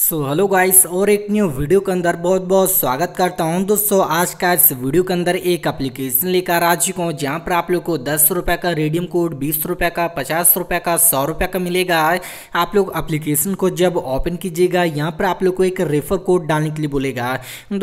so hello guys और एक new video के अंदर बहुत बहुत स्वागत करता हूं दोस्तों आज का इस वीडियो के अंदर एक एप्लीकेशन लेकर आ चुका हूँ जहाँ पर आप लोग को दस रुपये का रेडियम कोड बीस रुपये का पचास रुपये का सौ रुपये का मिलेगा आप लोग एप्लीकेशन को जब ओपन कीजिएगा यहाँ पर आप लोग को एक रेफर कोड डालने के लिए बोलेगा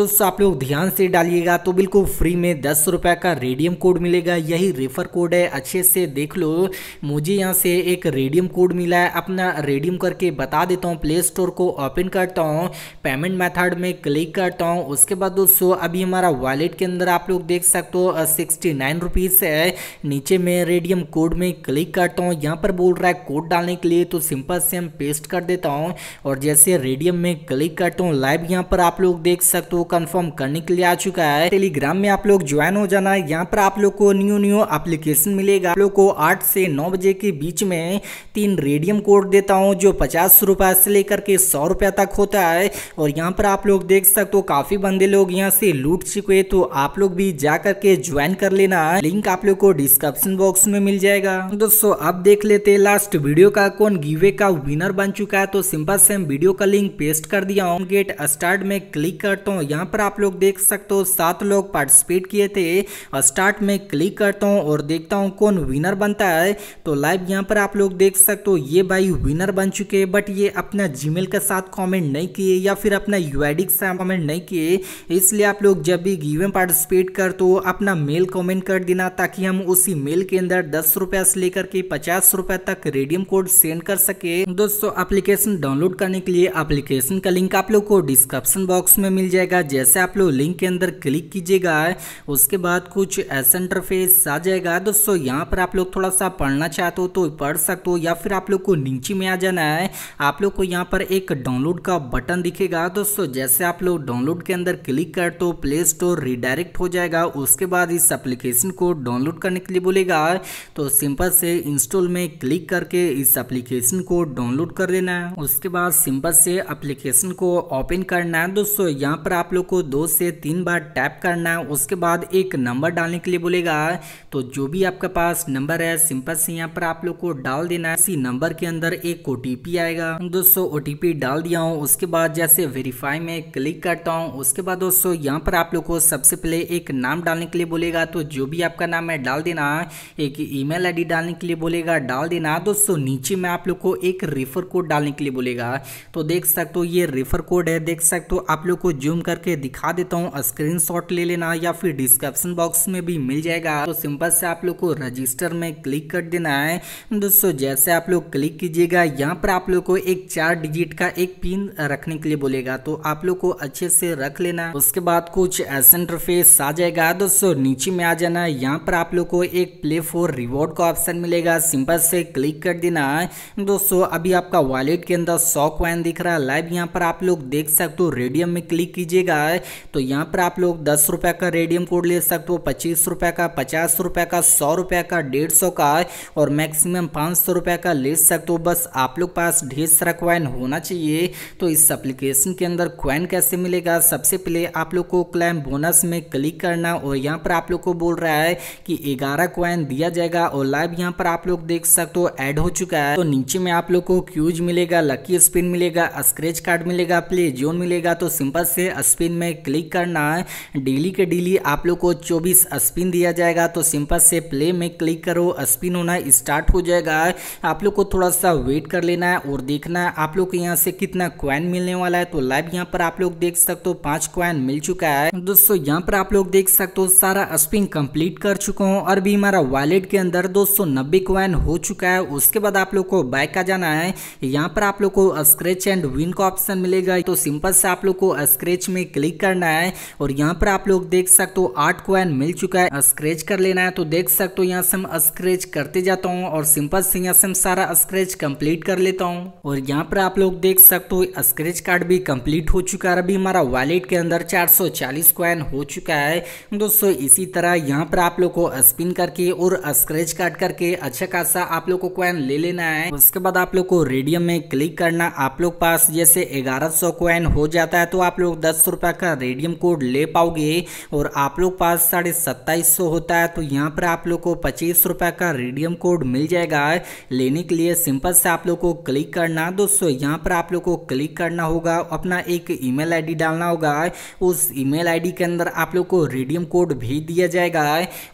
दोस्तों आप लोग ध्यान से डालिएगा तो बिल्कुल फ्री में दस का रेडियम कोड मिलेगा यही रेफर कोड है अच्छे से देख लो मुझे यहाँ से एक रेडियम कोड मिला है अपना रेडियम करके बता देता हूँ प्ले स्टोर को ओपन ओपन करता हूँ पेमेंट मेथड में क्लिक करता हूँ उसके बाद दोस्तों अभी हमारा वॉलेट के अंदर आप लोग देख सकते हो सिक्सटी नाइन रुपीज़ से है नीचे में रेडियम कोड में क्लिक करता हूँ यहाँ पर बोल रहा है कोड डालने के लिए तो सिंपल से हम पेस्ट कर देता हूँ और जैसे रेडियम में क्लिक करता हूँ लाइव यहाँ पर आप लोग देख सकते हो कन्फर्म करने के लिए आ चुका है टेलीग्राम में आप लोग ज्वाइन हो जाना है यहाँ पर आप लोग को न्यू न्यू अप्लीकेशन मिलेगा आप लोग को आठ से नौ बजे के बीच में तीन रेडियम कोड देता हूँ जो पचास रुपये से लेकर के सौ रुपया तक होता है और यहाँ पर आप लोग देख सकते हो काफी बंदे लोग यहाँ से लूट चुके तो आप लोग भी जा करके ज्वाइन कर लेना लिंक आप लोग को डिस्क्रिप्शन बॉक्स में मिल जाएगा दोस्तों अब देख लेते लास्ट वीडियो का कौन गिवे का विनर बन चुका है तो सिंपल सेम वीडियो का लिंक पेस्ट कर दिया हूँ गेट स्टार्ट में क्लिक करता हूँ यहाँ पर आप लोग देख सकते हो सात लोग पार्टिसिपेट किए थे स्टार्ट में क्लिक करता हूँ और देखता हूँ कौन विनर बनता है तो लाइव यहाँ पर आप लोग देख सकते हो ये भाई विनर बन चुके हैं बट ये अपना जीमेल के साथ कमेंट नहीं किए या फिर अपना यू आई कमेंट नहीं किए इसलिए आप लोग जब भी गिव पार्टिसिपेट कर तो अपना मेल कमेंट कर देना ताकि हम उसी मेल के अंदर दस रुपए से लेकर के पचास रुपए तक रेडियम कोड सेंड कर सके दोस्तों एप्लीकेशन डाउनलोड करने के लिए एप्लीकेशन का लिंक आप लोग को डिस्क्रिप्शन बॉक्स में मिल जाएगा जैसे आप लोग लिंक के अंदर क्लिक कीजिएगा उसके बाद कुछ ऐसा इंटरफेस आ जाएगा दोस्तों यहाँ पर आप लोग थोड़ा सा पढ़ना चाहते हो तो पढ़ सकते हो या फिर आप लोग को नीचे में आ जाना है आप लोग को यहाँ पर एक डाउनलोड डाउनलोड का बटन दिखेगा दोस्तों जैसे आप लोग डाउनलोड के अंदर क्लिक कर तो प्ले स्टोर रिडायरेक्ट हो जाएगा उसके बाद इस एप्लीकेशन को डाउनलोड करने के लिए बोलेगा तो सिंपल से इंस्टॉल में क्लिक करके इस एप्लीकेशन को डाउनलोड कर देना है उसके बाद सिंपल से एप्लीकेशन को ओपन करना है दोस्तों यहाँ पर आप लोग को दो से तीन बार टैप करना है उसके बाद एक नंबर डालने के लिए बोलेगा तो जो भी आपके पास नंबर है सिंपल से यहाँ पर आप लोग को डाल देना है इसी नंबर के अंदर एक ओ आएगा दोस्तों ओ डाल दिया हूँ उसके बाद जैसे वेरीफाई में क्लिक करता हूँ उसके बाद दोस्तों यहाँ पर आप लोग को सबसे पहले एक नाम डालने के लिए बोलेगा तो जो भी आपका नाम है डाल देना एक ईमेल आईडी डालने के लिए बोलेगा डाल देना दोस्तों नीचे में आप लोग को एक रेफर कोड डालने के लिए बोलेगा तो देख सकते हो ये रेफर कोड है देख सकते हो आप लोग को जूम करके दिखा देता हूँ स्क्रीन ले लेना या फिर डिस्क्रिप्शन बॉक्स में भी मिल जाएगा तो सिंपल से आप लोग को रजिस्टर में क्लिक कर देना है दोस्तों जैसे आप लोग क्लिक कीजिएगा यहाँ पर आप लोग को एक चार डिजिट का एक पिन रखने के लिए बोलेगा तो आप लोग को अच्छे से रख लेना उसके बाद कुछ ऐसा इंटरफेस आ जाएगा दोस्तों नीचे में आ जाना यहाँ पर आप लोग को एक प्ले फॉर रिवॉर्ड का ऑप्शन मिलेगा सिंपल से क्लिक कर देना दोस्तों अभी आपका वॉलेट के अंदर सौ क्वाइन दिख रहा है लाइव यहाँ पर आप लोग देख सकते हो रेडियम में क्लिक कीजिएगा तो यहाँ पर आप लोग दस का रेडियम कोड ले सकते हो पच्चीस का पचास का सौ का डेढ़ सौ का और मैक्सिमम पाँच सौ का ले सकते हो बस आप लोग पास ढेर सारा क्वाइन होना चाहिए तो इस एप्लीकेशन के अंदर क्वैन कैसे मिलेगा सबसे पहले आप लोग को क्लैम बोनस में क्लिक करना और यहाँ पर आप लोग को बोल रहा है कि ग्यारह क्वैन दिया जाएगा और लाइव यहाँ पर आप लोग देख सकते हो ऐड हो चुका है तो नीचे में आप लोग को क्यूज मिलेगा लकी स्पिन मिलेगा स्क्रेच कार्ड मिलेगा प्ले जोन मिलेगा तो सिंपल से स्पिन में क्लिक करना है डेली के डेली आप लोग को चौबीस स्पिन दिया जाएगा तो सिंपल से प्ले में क्लिक करो स्पिन होना स्टार्ट हो जाएगा आप लोग को थोड़ा सा वेट कर लेना है और देखना है आप लोग को यहाँ से कितना कितना क्वाइन मिलने वाला है तो लाइव यहाँ पर आप लोग देख सकते हो पांच क्वाइन मिल चुका है दोस्तों यहाँ पर आप लोग देख सकते हो सारा स्पिन कंप्लीट कर चुका हूँ और भी हमारा वॉलेट के अंदर दोस्तों नब्बे क्वाइन हो चुका है उसके बाद आप लोग को बाइक का जाना है यहाँ पर आप लोग को स्क्रेच एंड विन का ऑप्शन मिलेगा तो सिंपल से आप लोग को स्क्रेच में क्लिक करना है और यहाँ पर आप लोग देख सकते हो आठ क्वाइन मिल चुका है स्क्रेच कर लेना है तो देख सकते हो यहाँ से हम स्क्रेच करते जाता हूँ और सिंपल से यहाँ से हम सारा स्क्रेच कंप्लीट कर लेता हूँ और यहाँ पर आप लोग देख सकते तो स्क्रेच कार्ड भी कंप्लीट हो चुका है अभी हमारा वॉलेट के अंदर 440 कॉइन हो चुका है दोस्तों इसी तरह यहाँ पर आप लोग को स्पिन करके और स्क्रेच कार्ड करके अच्छा खासा आप लोग को कॉइन ले लेना है उसके बाद आप लोग को रेडियम में क्लिक करना आप लोग पास जैसे ग्यारह सौ कॉइन हो जाता है तो आप लोग दस रुपया का रेडियम कोड ले पाओगे और आप लोग पास साढ़े सत्ताईस सौ होता है तो यहाँ पर आप लोग को पच्चीस रुपया का रेडियम कोड मिल जाएगा लेने के लिए सिंपल से आप लोग को क्लिक करना दोस्तों यहाँ पर आप लोग को क्लिक करना होगा अपना एक ईमेल आईडी डालना होगा उस ईमेल आईडी के अंदर आप लोग को रेडियम कोड भी दिया जाएगा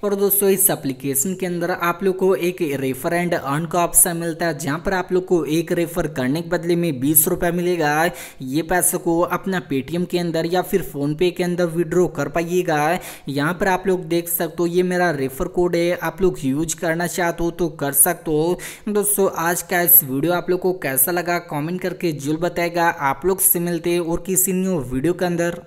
और दोस्तों इस एप्लीकेशन के अंदर आप लोग को एक रेफर एंड अर्न का ऑप्शन मिलता है जहाँ पर आप लोग को एक रेफर करने के बदले में बीस रुपये मिलेगा ये पैसे को अपना पेटीएम के अंदर या फिर फ़ोनपे के अंदर विड्रॉ कर पाइएगा यहाँ पर आप लोग देख सकते हो ये मेरा रेफर कोड है आप लोग यूज करना चाहते हो तो कर सकते हो दोस्तों आज का इस वीडियो आप लोग को कैसा लगा कमेंट करके जुल बताए बताएगा आप लोग से मिलते और किसी न्यू वीडियो के अंदर